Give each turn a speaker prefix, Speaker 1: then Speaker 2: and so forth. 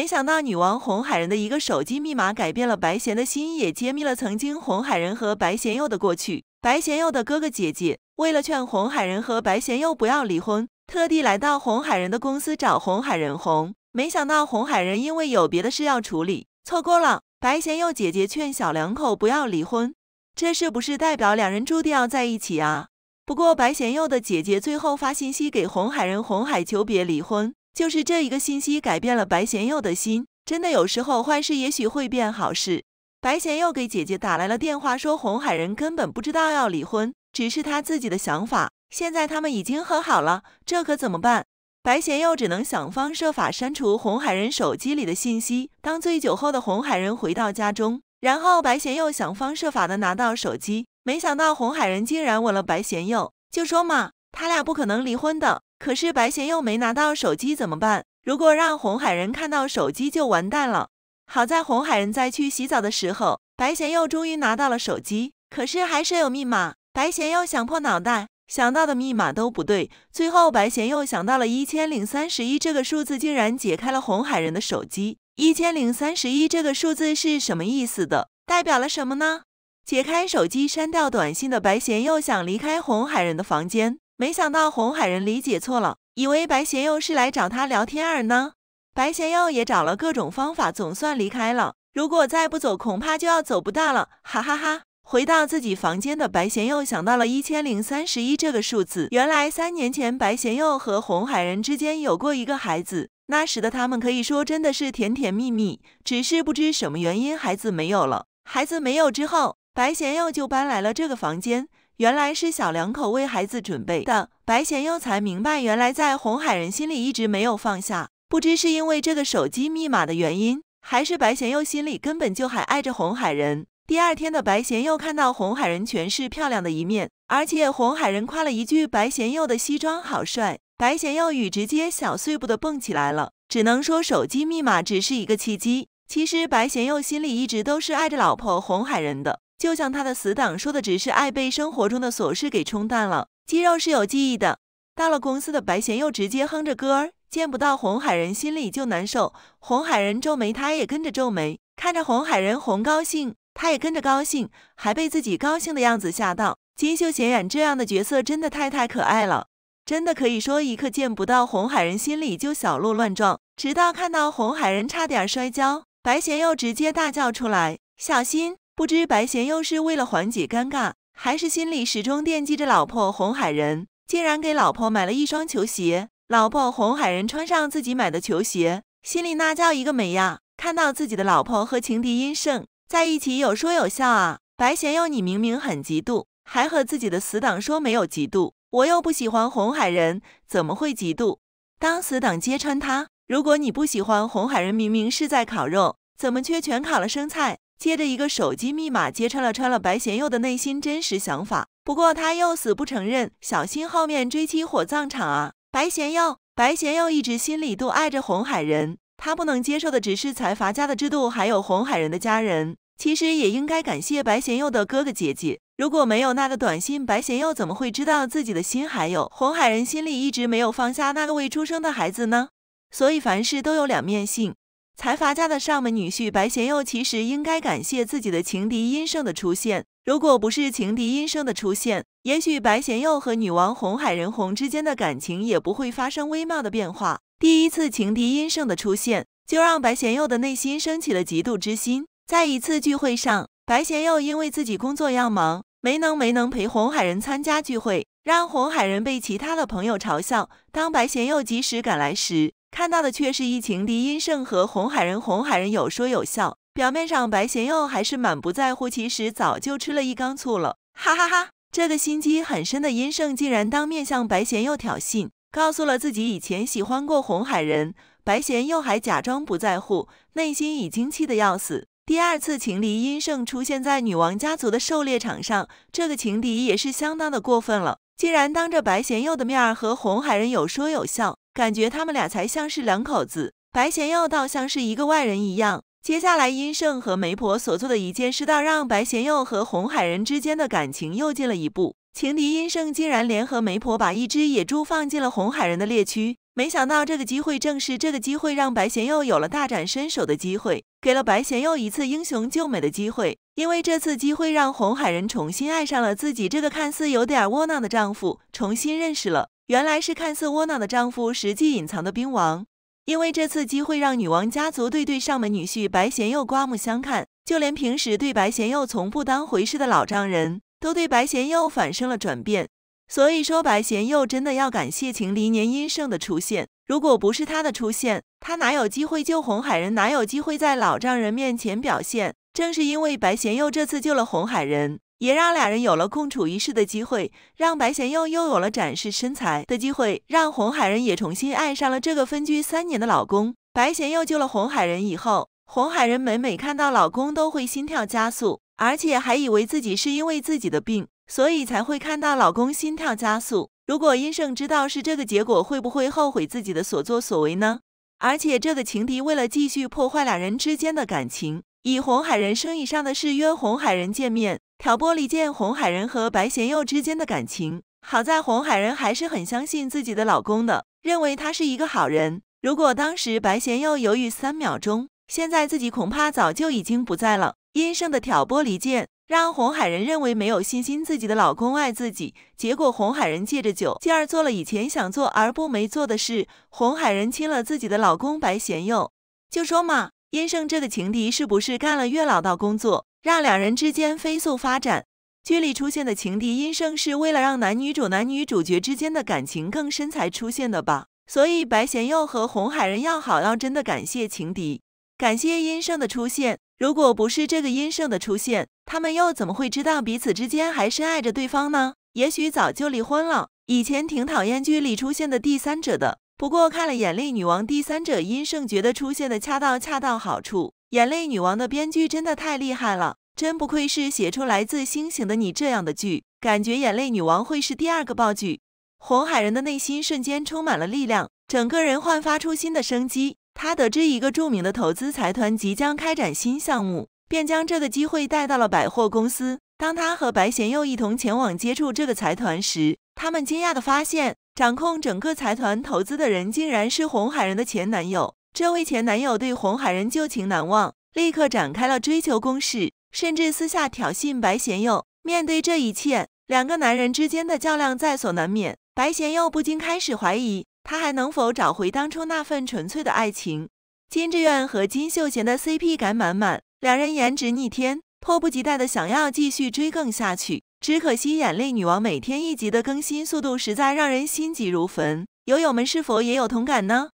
Speaker 1: 没想到女王红海人的一个手机密码改变了白贤的心，也揭秘了曾经红海人和白贤佑的过去。白贤佑的哥哥姐姐为了劝红海人和白贤佑不要离婚，特地来到红海人的公司找红海人红。没想到红海人因为有别的事要处理，错过了。白贤佑姐姐劝小两口不要离婚，这是不是代表两人注定要在一起啊？不过白贤佑的姐姐最后发信息给红海人，红海求别离婚。就是这一个信息改变了白贤佑的心。真的，有时候坏事也许会变好事。白贤佑给姐姐打来了电话，说红海人根本不知道要离婚，只是他自己的想法。现在他们已经和好了，这可怎么办？白贤佑只能想方设法删除红海人手机里的信息。当醉酒后的红海人回到家中，然后白贤佑想方设法的拿到手机，没想到红海人竟然吻了白贤佑。就说嘛，他俩不可能离婚的。可是白贤又没拿到手机怎么办？如果让红海人看到手机就完蛋了。好在红海人在去洗澡的时候，白贤又终于拿到了手机。可是还设有密码，白贤又想破脑袋想到的密码都不对。最后白贤又想到了一千零三十一这个数字，竟然解开了红海人的手机。一千零三十一这个数字是什么意思的？代表了什么呢？解开手机删掉短信的白贤又想离开红海人的房间。没想到红海人理解错了，以为白贤佑是来找他聊天儿呢。白贤佑也找了各种方法，总算离开了。如果再不走，恐怕就要走不到了。哈哈哈！回到自己房间的白贤佑想到了一千零三十一这个数字。原来三年前白贤佑和红海人之间有过一个孩子，那时的他们可以说真的是甜甜蜜蜜。只是不知什么原因，孩子没有了。孩子没有之后，白贤佑就搬来了这个房间。原来是小两口为孩子准备的。白贤佑才明白，原来在红海人心里一直没有放下。不知是因为这个手机密码的原因，还是白贤佑心里根本就还爱着红海人。第二天的白贤佑看到红海人全是漂亮的一面，而且红海人夸了一句白贤佑的西装好帅，白贤佑宇直接小碎步的蹦起来了。只能说手机密码只是一个契机，其实白贤佑心里一直都是爱着老婆红海人的。就像他的死党说的，只是爱被生活中的琐事给冲淡了。肌肉是有记忆的。到了公司的白贤又直接哼着歌儿，见不到红海人心里就难受。红海人皱眉，他也跟着皱眉，看着红海人红高兴，他也跟着高兴，还被自己高兴的样子吓到。金秀贤演这样的角色真的太太可爱了，真的可以说一刻见不到红海人心里就小鹿乱撞，直到看到红海人差点摔跤，白贤又直接大叫出来：“小心！”不知白贤佑是为了缓解尴尬，还是心里始终惦记着老婆红海人，竟然给老婆买了一双球鞋。老婆红海人穿上自己买的球鞋，心里那叫一个美呀！看到自己的老婆和情敌殷盛在一起有说有笑啊，白贤佑你明明很嫉妒，还和自己的死党说没有嫉妒。我又不喜欢红海人，怎么会嫉妒？当死党揭穿他，如果你不喜欢红海人，明明是在烤肉，怎么却全烤了生菜？接着一个手机密码，揭穿了穿了白贤佑的内心真实想法。不过他又死不承认，小心后面追妻火葬场啊！白贤佑，白贤佑一直心里都爱着红海人，他不能接受的只是财阀家的制度，还有红海人的家人。其实也应该感谢白贤佑的哥哥姐姐，如果没有那个短信，白贤佑怎么会知道自己的心还有红海人？心里一直没有放下那个未出生的孩子呢？所以凡事都有两面性。财阀家的上门女婿白贤佑其实应该感谢自己的情敌殷盛的出现。如果不是情敌殷盛的出现，也许白贤佑和女王红海人红之间的感情也不会发生微妙的变化。第一次情敌殷盛的出现，就让白贤佑的内心升起了嫉妒之心。在一次聚会上，白贤佑因为自己工作要忙，没能没能陪红海人参加聚会，让红海人被其他的朋友嘲笑。当白贤佑及时赶来时，看到的却是情敌殷盛和红海人，红海人有说有笑，表面上白贤佑还是满不在乎，其实早就吃了一缸醋了，哈哈哈！这个心机很深的殷盛竟然当面向白贤佑挑衅，告诉了自己以前喜欢过红海人，白贤佑还假装不在乎，内心已经气得要死。第二次情敌殷盛出现在女王家族的狩猎场上，这个情敌也是相当的过分了，竟然当着白贤佑的面和红海人有说有笑。感觉他们俩才像是两口子，白贤佑倒像是一个外人一样。接下来，殷盛和媒婆所做的一件事，倒让白贤佑和红海人之间的感情又进了一步。情敌殷盛竟然联合媒婆，把一只野猪放进了红海人的猎区。没想到，这个机会正是这个机会，让白贤佑有了大展身手的机会，给了白贤佑一次英雄救美的机会。因为这次机会，让红海人重新爱上了自己这个看似有点窝囊的丈夫，重新认识了。原来是看似窝囊的丈夫，实际隐藏的兵王。因为这次机会，让女王家族对对上门女婿白贤佑刮目相看，就连平时对白贤佑从不当回事的老丈人都对白贤佑产生了转变。所以说，白贤佑真的要感谢秦麟年阴盛的出现。如果不是他的出现，他哪有机会救红海人？哪有机会在老丈人面前表现？正是因为白贤佑这次救了红海人。也让俩人有了共处一室的机会，让白贤佑又有了展示身材的机会，让红海人也重新爱上了这个分居三年的老公。白贤佑救了红海人以后，红海人每每看到老公都会心跳加速，而且还以为自己是因为自己的病，所以才会看到老公心跳加速。如果殷胜知道是这个结果，会不会后悔自己的所作所为呢？而且这个情敌为了继续破坏俩人之间的感情。以红海人生意上的事约红海人见面，挑拨离间红海人和白贤佑之间的感情。好在红海人还是很相信自己的老公的，认为他是一个好人。如果当时白贤佑犹豫三秒钟，现在自己恐怕早就已经不在了。阴盛的挑拨离间，让红海人认为没有信心自己的老公爱自己。结果红海人借着酒劲儿做了以前想做而不没做的事，红海人亲了自己的老公白贤佑。就说嘛。殷盛这个情敌是不是干了月老道工作，让两人之间飞速发展？剧里出现的情敌殷盛是为了让男女主男女主角之间的感情更深才出现的吧？所以白贤佑和红海人要好要真的感谢情敌，感谢殷盛的出现。如果不是这个殷盛的出现，他们又怎么会知道彼此之间还深爱着对方呢？也许早就离婚了。以前挺讨厌剧里出现的第三者的。不过看了《眼泪女王》，第三者殷圣觉得出现的恰到恰到好处，《眼泪女王》的编剧真的太厉害了，真不愧是写出《来自星星的你》这样的剧，感觉《眼泪女王》会是第二个爆剧。红海人的内心瞬间充满了力量，整个人焕发出新的生机。他得知一个著名的投资财团即将开展新项目，便将这个机会带到了百货公司。当他和白贤佑一同前往接触这个财团时，他们惊讶地发现。掌控整个财团投资的人，竟然是红海人的前男友。这位前男友对红海人旧情难忘，立刻展开了追求攻势，甚至私下挑衅白贤佑。面对这一切，两个男人之间的较量在所难免。白贤佑不禁开始怀疑，他还能否找回当初那份纯粹的爱情？金志媛和金秀贤的 CP 感满满，两人颜值逆天，迫不及待的想要继续追更下去。只可惜，眼泪女王每天一集的更新速度实在让人心急如焚。友友们是否也有同感呢？